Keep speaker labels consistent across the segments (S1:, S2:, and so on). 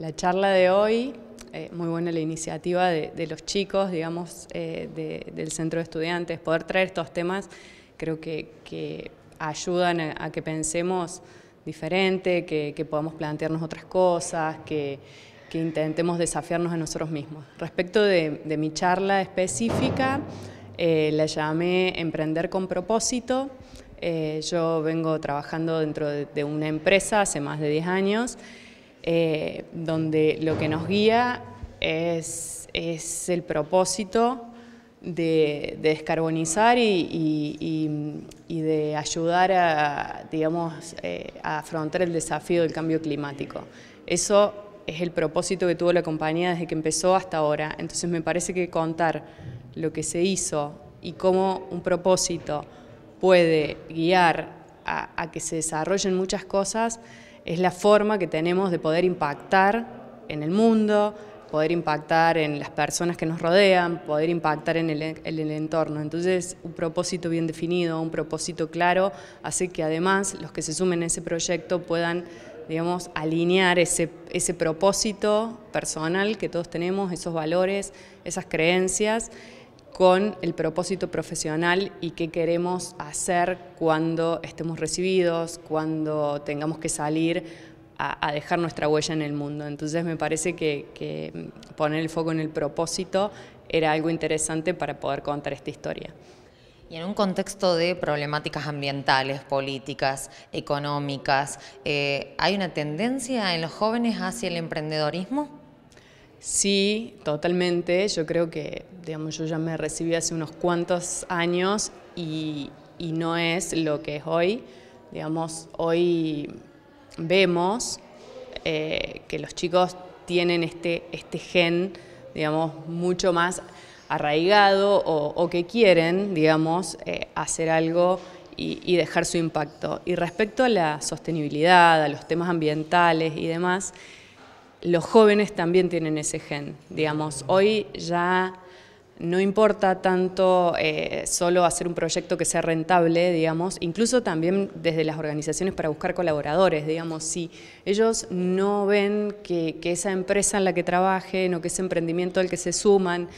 S1: la charla de hoy. Eh, muy buena la iniciativa de, los chicos, digamos, eh, del centro de estudiantes. Poder traer estos temas creo que, ayudan a, que pensemos diferente, que, podamos plantearnos otras cosas, que, intentemos desafiarnos a nosotros mismos. Respecto de, mi charla específica, eh, la llamé Emprender con propósito. yo vengo trabajando dentro de, una empresa hace más de 10 años eh, donde lo que nos guía es, el propósito de, descarbonizar y, de ayudar a, digamos, eh, a afrontar el desafío del cambio climático. Eso es el propósito que tuvo la compañía desde que empezó hasta ahora. Entonces me parece que contar lo que se hizo y cómo un propósito puede guiar a, que se desarrollen muchas cosas es la forma que tenemos de poder impactar en el mundo, poder impactar en las personas que nos rodean, poder impactar en el, entorno. Entonces, un propósito bien definido, un propósito claro, hace que además los que se sumen a ese proyecto puedan, digamos, alinear ese, ese propósito personal que todos tenemos, esos valores, esas creencias, con el propósito profesional y qué queremos hacer cuando estemos recibidos, cuando tengamos que salir a, dejar nuestra huella en el mundo. Entonces me parece que, poner el foco en el propósito era algo interesante para poder contar esta historia. Y en un contexto de problemáticas ambientales, políticas, económicas, eh, ¿hay una tendencia en los jóvenes hacia el emprendedorismo? Sí, totalmente. Yo creo que, digamos, yo ya me recibí hace unos cuantos años y, no es lo que es hoy. Digamos, hoy vemos eh, que los chicos tienen este, este gen, digamos, mucho más arraigado o, que quieren, digamos, eh, hacer algo y, dejar su impacto. Y respecto a la sostenibilidad, a los temas ambientales y demás, los jóvenes también tienen ese gen, digamos. Hoy ya no importa tanto eh, solo hacer un proyecto que sea rentable, digamos, incluso también desde las organizaciones para buscar colaboradores, digamos, si ellos no ven que, esa empresa en la que trabajen o que ese emprendimiento al que se suman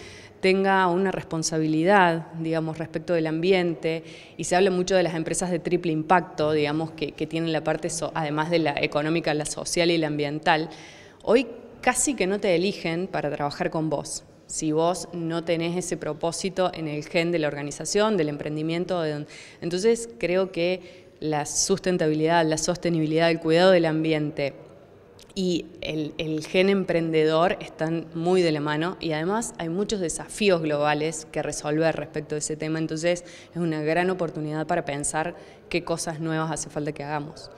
S1: tenga una responsabilidad, digamos, respecto del ambiente, y se habla mucho de las empresas de triple impacto, digamos, que, tienen la parte, además de la económica, la social y la ambiental, Hoy casi que no te eligen para trabajar con vos. Si vos no tenés ese propósito en el gen de la organización, del emprendimiento, entonces creo que la sustentabilidad, la sostenibilidad, el cuidado del ambiente y el, el, gen emprendedor están muy de la mano y además hay muchos desafíos globales que resolver respecto a ese tema, entonces es una gran oportunidad para pensar qué cosas nuevas hace falta que hagamos.